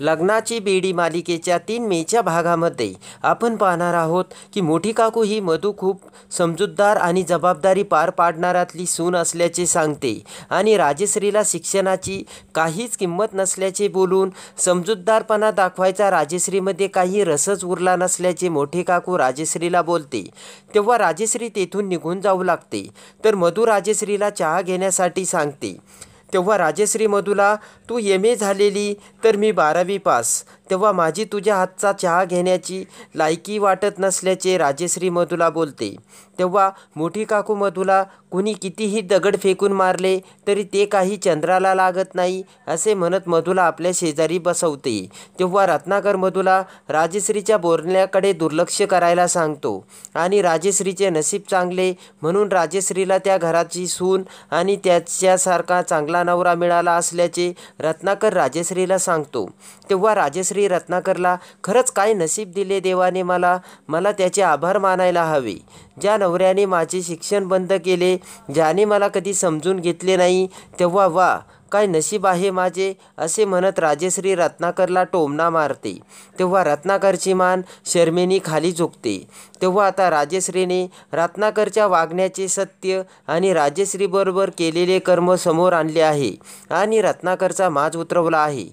लग्नाची बेडी मालिकेच्या तीन मेच्या भागामध्ये आपण पाहणार आहोत की मोठी काकू ही मधू खूप समजूतदार आणि जबाबदारी पार पाडणारातली सून असल्याचे सांगते आणि राजेश्रीला शिक्षणाची काहीच किंमत नसल्याचे बोलून समजूतदारपणा दाखवायचा राजेश्रीमध्ये काही रसच उरला नसल्याचे मोठे काकू राजेश्रीला बोलते तेव्हा राजेश्री तेथून निघून जाऊ लागते तर मधू राजेश्रीला चहा घेण्यासाठी सांगते तेव्हा राजेश्री मधुला तू एम ए झालेली तर मी बारावी पास तेव्हा माझी तुझ्या हातचा चहा घेण्याची लायकी वाटत नसल्याचे राजेश्री मधुला बोलते तेव्हा मोठी काकू मधूला कुणी कितीही दगड फेकून मारले तरी ते काही चंद्राला लागत नाही असे म्हणत मधूला आपल्या शेजारी बसवते तेव्हा रत्नाकर मधूला राजेश्रीच्या बोलण्याकडे दुर्लक्ष करायला सांगतो आणि राजेश्रीचे नसीब चांगले म्हणून राजेश्रीला त्या घराची सून आणि त्याच्यासारखा चांगला नवरा मिळाला असल्याचे रत्नाकर राजेश्रीला सांगतो तेव्हा राजेश्री श्री रत्नाकरला खरंच काय नसीब दिले देवाने मला मला त्याचे आभार मानायला हवे ज्या नवऱ्याने माझे शिक्षण बंद केले ज्याने मला कधी समजून घेतले नाही तेव्हा वा काय नशीब आहे माझे असे म्हणत राजेश्री रत्नाकरला टोमना मारते तेव्हा रत्नाकरची मान शर्मेनी खाली झुकते तेव्हा आता राजेश्रीने रत्नाकरच्या वागण्याचे सत्य आणि राजेश्रीबरोबर केलेले कर्म समोर आणले आहे आणि रत्नाकरचा माज उतरवला आहे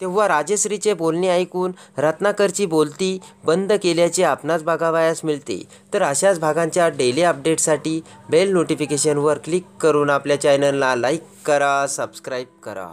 तेव्हा राजेश्रीचे बोलणे ऐकून रत्नाकरची बोलती बंद केल्याचे आपणास बघावयास मिळते तर अशाच भागांच्या डेली अपडेटसाठी बेल नोटिफिकेशनवर क्लिक करून आपल्या चॅनलला लाईक करा सबस्क्राईब करा